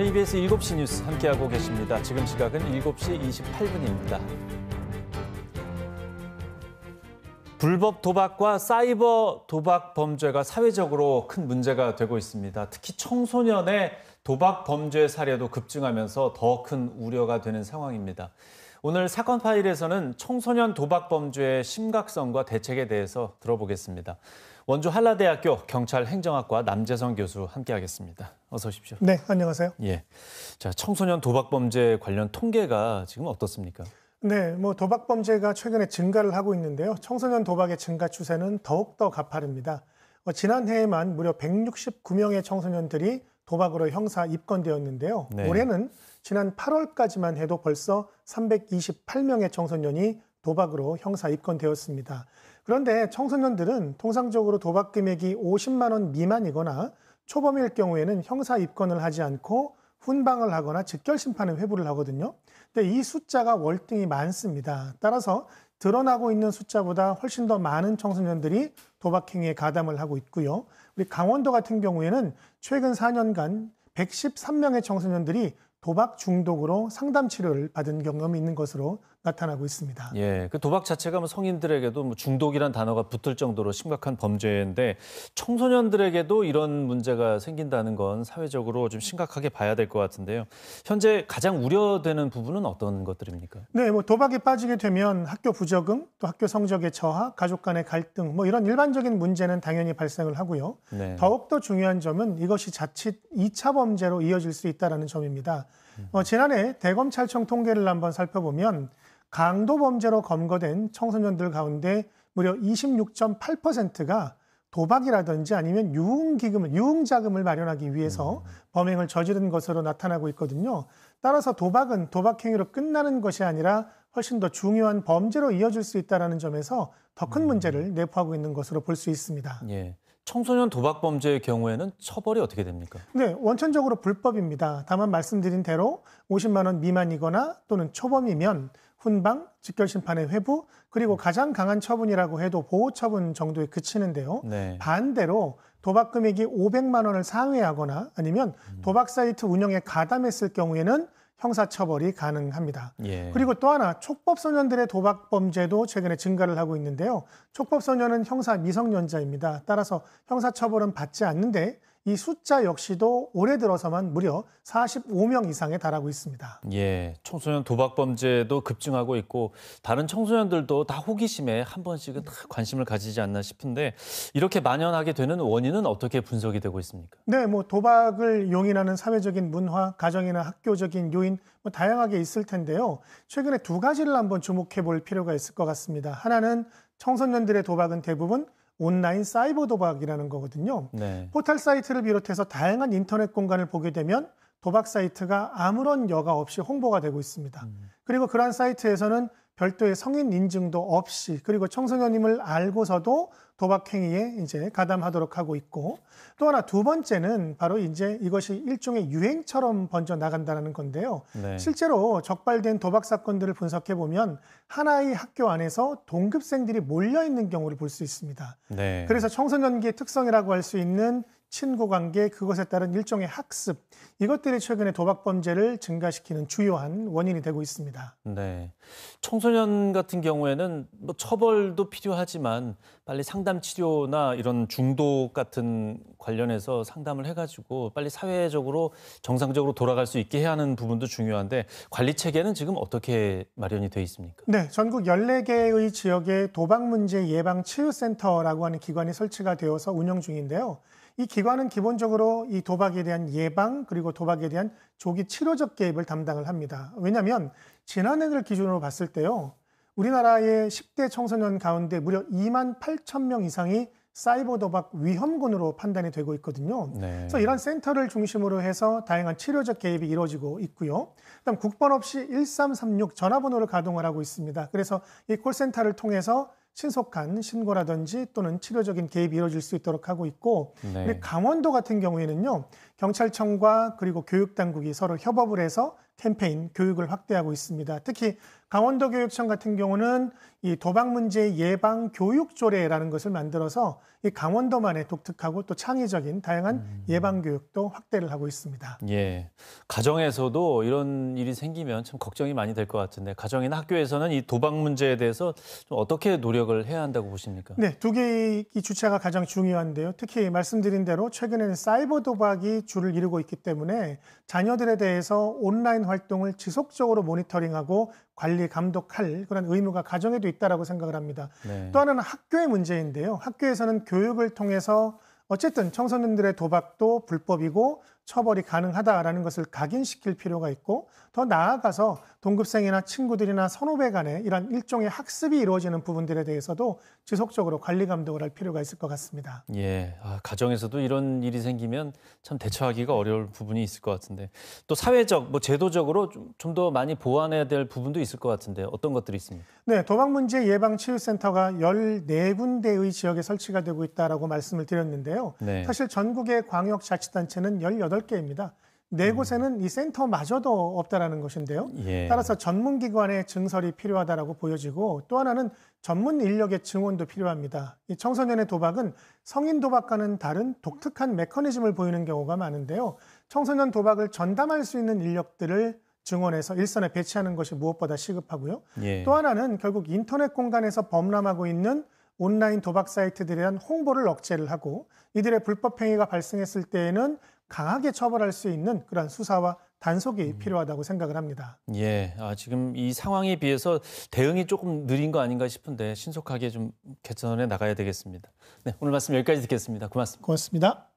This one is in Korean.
KBS 7시 뉴스 함께하고 계십니다. 지금 시각은 7시 28분입니다. 불법 도박과 사이버 도박 범죄가 사회적으로 큰 문제가 되고 있습니다. 특히 청소년의 도박 범죄 사례도 급증하면서 더 큰 우려가 되는 상황입니다. 오늘 사건 파일에서는 청소년 도박 범죄의 심각성과 대책에 대해서 들어보겠습니다. 원주 한라대학교 경찰 행정학과 남재성 교수 함께하겠습니다. 어서 오십시오. 네, 안녕하세요. 예, 자 청소년 도박 범죄 관련 통계가 지금 어떻습니까? 네, 뭐 도박 범죄가 최근에 증가를 하고 있는데요. 청소년 도박의 증가 추세는 더욱 더 가파릅니다. 어, 지난해에만 무려 169명의 청소년들이 도박으로 형사 입건되었는데요. 네. 올해는 지난 8월까지만 해도 벌써 328명의 청소년이 도박으로 형사 입건되었습니다. 그런데 청소년들은 통상적으로 도박 금액이 50만 원 미만이거나 초범일 경우에는 형사 입건을 하지 않고 훈방을 하거나 즉결 심판을 회부를 하거든요. 근데 이 숫자가 월등히 많습니다. 따라서 드러나고 있는 숫자보다 훨씬 더 많은 청소년들이 도박행위에 가담을 하고 있고요. 우리 강원도 같은 경우에는 최근 4년간 113명의 청소년들이 도박 중독으로 상담 치료를 받은 경험이 있는 것으로 나타나고 있습니다. 예, 그 도박 자체가 뭐 성인들에게도 뭐 중독이란 단어가 붙을 정도로 심각한 범죄인데 청소년들에게도 이런 문제가 생긴다는 건 사회적으로 좀 심각하게 봐야 될 것 같은데요. 현재 가장 우려되는 부분은 어떤 것들입니까? 네, 뭐 도박에 빠지게 되면 학교 부적응, 또 학교 성적의 저하, 가족 간의 갈등, 뭐 이런 일반적인 문제는 당연히 발생을 하고요. 네. 더욱 더 중요한 점은 이것이 자칫 2차 범죄로 이어질 수 있다라는 점입니다. 어, 지난해 대검찰청 통계를 한번 살펴보면 강도 범죄로 검거된 청소년들 가운데 무려 26.8%가 도박이라든지 아니면 유흥기금, 유흥자금을 마련하기 위해서 음. 범행을 저지른 것으로 나타나고 있거든요. 따라서 도박은 도박행위로 끝나는 것이 아니라 훨씬 더 중요한 범죄로 이어질 수 있다는 점에서 더큰 음. 문제를 내포하고 있는 것으로 볼 수 있습니다. 예. 청소년 도박 범죄의 경우에는 처벌이 어떻게 됩니까? 네, 원천적으로 불법입니다. 다만 말씀드린 대로 50만 원 미만이거나 또는 초범이면 훈방, 직결심판의 회부, 그리고 음. 가장 강한 처분이라고 해도 보호 처분 정도에 그치는데요. 네. 반대로 도박 금액이 500만 원을 상회하거나 아니면 음. 도박 사이트 운영에 가담했을 경우에는 형사처벌이 가능합니다. 예. 그리고 또 하나 촉법소년들의 도박 범죄도 최근에 증가를 하고 있는데요. 촉법소년은 형사 미성년자입니다. 따라서 형사처벌은 받지 않는데 이 숫자 역시도 올해 들어서만 무려 45명 이상에 달하고 있습니다. 예, 청소년 도박 범죄도 급증하고 있고 다른 청소년들도 다 호기심에 한 번씩은 다 관심을 가지지 않나 싶은데 이렇게 만연하게 되는 원인은 어떻게 분석이 되고 있습니까? 네, 뭐 도박을 용인하는 사회적인 문화, 가정이나 학교적인 요인 뭐 다양하게 있을 텐데요. 최근에 두 가지를 한번 주목해 볼 필요가 있을 것 같습니다. 하나는 청소년들의 도박은 대부분 온라인 사이버 도박이라는 거거든요. 네. 포털 사이트를 비롯해서 다양한 인터넷 공간을 보게 되면 도박 사이트가 아무런 여가 없이 홍보가 되고 있습니다. 음. 그리고 그러한 사이트에서는 별도의 성인 인증도 없이 그리고 청소년임을 알고서도 도박 행위에 이제 가담하도록 하고 있고 또 하나 두 번째는 바로 이제 이것이 일종의 유행처럼 번져 나간다는 라 건데요. 네. 실제로 적발된 도박 사건들을 분석해 보면 하나의 학교 안에서 동급생들이 몰려 있는 경우를 볼 수 있습니다. 네. 그래서 청소년기의 특성이라고 할 수 있는 친구 관계, 그것에 따른 일종의 학습 이것들이 최근에 도박 범죄를 증가시키는 주요한 원인이 되고 있습니다. 네, 청소년 같은 경우에는 뭐 처벌도 필요하지만 빨리 상담 치료나 이런 중독 같은 관련해서 상담을 해가지고 빨리 사회적으로 정상적으로 돌아갈 수 있게 해야 하는 부분도 중요한데 관리 체계는 지금 어떻게 마련이 되어 있습니까? 네, 전국 14개의 지역에 도박 문제 예방 치유센터라고 하는 기관이 설치가 되어서 운영 중인데요. 이 기관은 기본적으로 이 도박에 대한 예방 그리고 도박에 대한 조기 치료적 개입을 담당을 합니다. 왜냐하면 지난해를 기준으로 봤을 때요. 우리나라의 10대 청소년 가운데 무려 2만 8천 명 이상이 사이버 도박 위험군으로 판단이 되고 있거든요. 네. 그래서 이런 센터를 중심으로 해서 다양한 치료적 개입이 이루어지고 있고요. 그다음 국번 없이 1336 전화번호를 가동을 하고 있습니다. 그래서 이 콜센터를 통해서 신속한 신고라든지 또는 치료적인 개입이 이루어질 수 있도록 하고 있고 네. 근데 강원도 같은 경우에는요 경찰청과 그리고 교육당국이 서로 협업을 해서 캠페인 교육을 확대하고 있습니다. 특히 강원도 교육청 같은 경우는 이 도박 문제 예방 교육 조례라는 것을 만들어서 이 강원도만의 독특하고 또 창의적인 다양한 음. 예방 교육도 확대를 하고 있습니다. 예. 가정에서도 이런 일이 생기면 참 걱정이 많이 될 것 같은데 가정이나 학교에서는 이 도박 문제에 대해서 좀 어떻게 노력을 해야 한다고 보십니까? 네, 두 개의 주체가 가장 중요한데요. 특히 말씀드린 대로 최근에는 사이버 도박이 줄을 이루고 있기 때문에 자녀들에 대해서 온라인 활동을 지속적으로 모니터링하고 관리 감독할 그런 의무가 가정에도 있다라고 생각을 합니다. 네. 또 하나는 학교의 문제인데요. 학교에서는 교육을 통해서 어쨌든 청소년들의 도박도 불법이고 처벌이 가능하다라는 것을 각인시킬 필요가 있고 더 나아가서 동급생이나 친구들이나 선후배 간에 이런 일종의 학습이 이루어지는 부분들에 대해서도 지속적으로 관리 감독을 할 필요가 있을 것 같습니다. 예, 아, 가정에서도 이런 일이 생기면 참 대처하기가 어려울 부분이 있을 것 같은데 또 사회적, 뭐 제도적으로 좀 더 많이 보완해야 될 부분도 있을 것 같은데 어떤 것들이 있습니까? 네, 도박 문제 예방 치유센터가 14군데의 지역에 설치가 되고 있다라고 말씀을 드렸는데요. 네. 사실 전국의 광역자치단체는 18 8개입니다. 네 음. 곳에는 이 센터마저도 없다라는 것인데요. 예. 따라서 전문 기관의 증설이 필요하다라고 보여지고 또 하나는 전문 인력의 증원도 필요합니다. 이 청소년의 도박은 성인 도박과는 다른 독특한 메커니즘을 보이는 경우가 많은데요. 청소년 도박을 전담할 수 있는 인력들을 증원해서 일선에 배치하는 것이 무엇보다 시급하고요. 예. 또 하나는 결국 인터넷 공간에서 범람하고 있는 온라인 도박 사이트들에 대한 홍보를 억제를 하고 이들의 불법 행위가 발생했을 때에는 강하게 처벌할 수 있는 그런 수사와 단속이 음. 필요하다고 생각을 합니다. 예, 아, 지금 이 상황에 비해서 대응이 조금 느린 거 아닌가 싶은데 신속하게 좀 개선해 나가야 되겠습니다. 네, 오늘 말씀 여기까지 듣겠습니다. 고맙습니다. 고맙습니다.